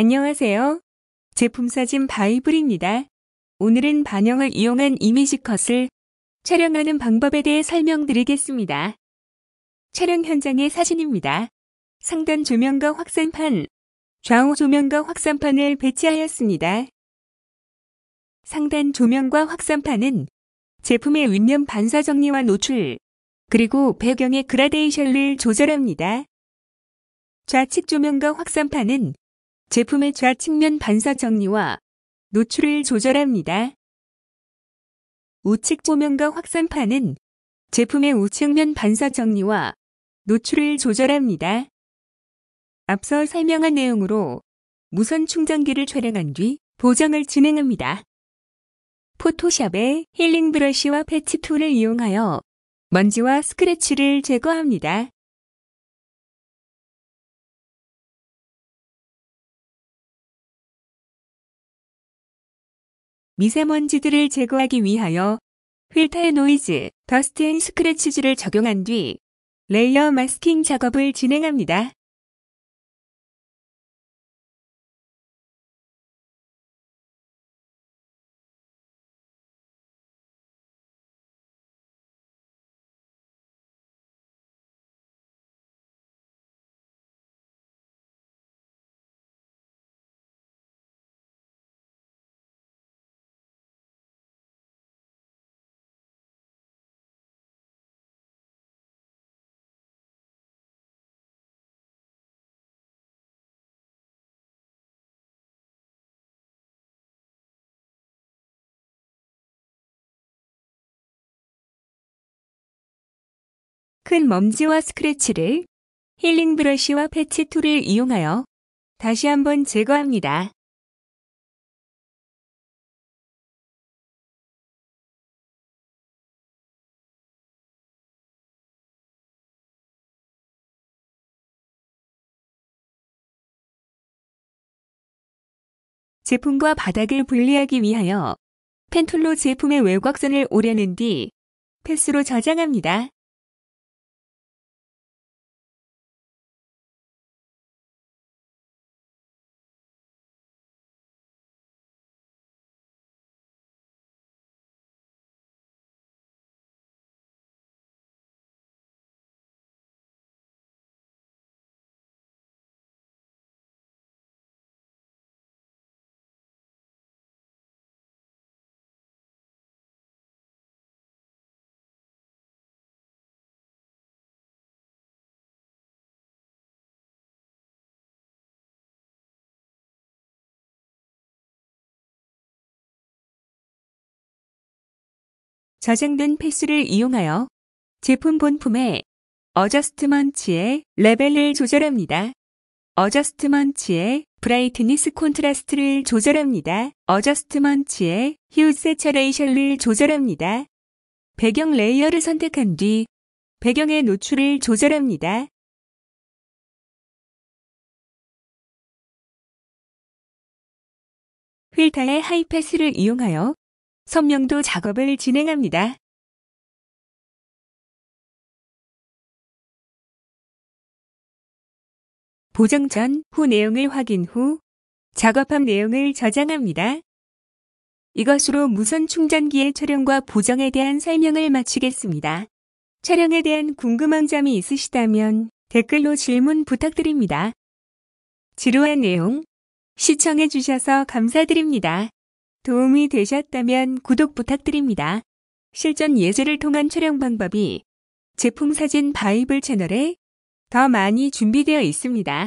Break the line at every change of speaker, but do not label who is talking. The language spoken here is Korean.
안녕하세요. 제품 사진 바이블입니다. 오늘은 반영을 이용한 이미지 컷을 촬영하는 방법에 대해 설명드리겠습니다. 촬영 현장의 사진입니다. 상단 조명과 확산판, 좌우 조명과 확산판을 배치하였습니다. 상단 조명과 확산판은 제품의 윗면 반사 정리와 노출, 그리고 배경의 그라데이션을 조절합니다. 좌측 조명과 확산판은 제품의 좌측면 반사 정리와 노출을 조절합니다. 우측 조명과 확산판은 제품의 우측면 반사 정리와 노출을 조절합니다. 앞서 설명한 내용으로 무선 충전기를 촬영한 뒤 보정을 진행합니다. 포토샵의 힐링 브러쉬와 패치툴을 이용하여 먼지와 스크래치를 제거합니다. 미세먼지들을 제거하기 위하여 휠타의 노이즈, 더스트 앤 스크래치즈를 적용한 뒤 레이어 마스킹 작업을
진행합니다. 큰 멈지와 스크래치를 힐링 브러쉬와 패치 툴을 이용하여 다시 한번 제거합니다. 제품과 바닥을 분리하기 위하여 펜툴로 제품의 외곽선을 오려낸 뒤 패스로 저장합니다. 저장된
패스를 이용하여 제품 본품의 어저스트먼치의 레벨을 조절합니다. 어저스트먼치의 브라이트니스 콘트라스트를 조절합니다. 어저스트먼치의 휴 세츄레이션을 조절합니다. 배경 레이어를 선택한 뒤 배경의 노출을 조절합니다.
필터의 하이패스를 이용하여 선명도 작업을 진행합니다.
보정 전, 후 내용을 확인 후 작업한 내용을 저장합니다. 이것으로 무선 충전기의 촬영과 보정에 대한 설명을 마치겠습니다. 촬영에 대한 궁금한 점이 있으시다면 댓글로 질문 부탁드립니다. 지루한 내용 시청해주셔서 감사드립니다. 도움이 되셨다면 구독 부탁드립니다. 실전 예제를 통한 촬영 방법이 제품 사진 바이블 채널에 더 많이
준비되어 있습니다.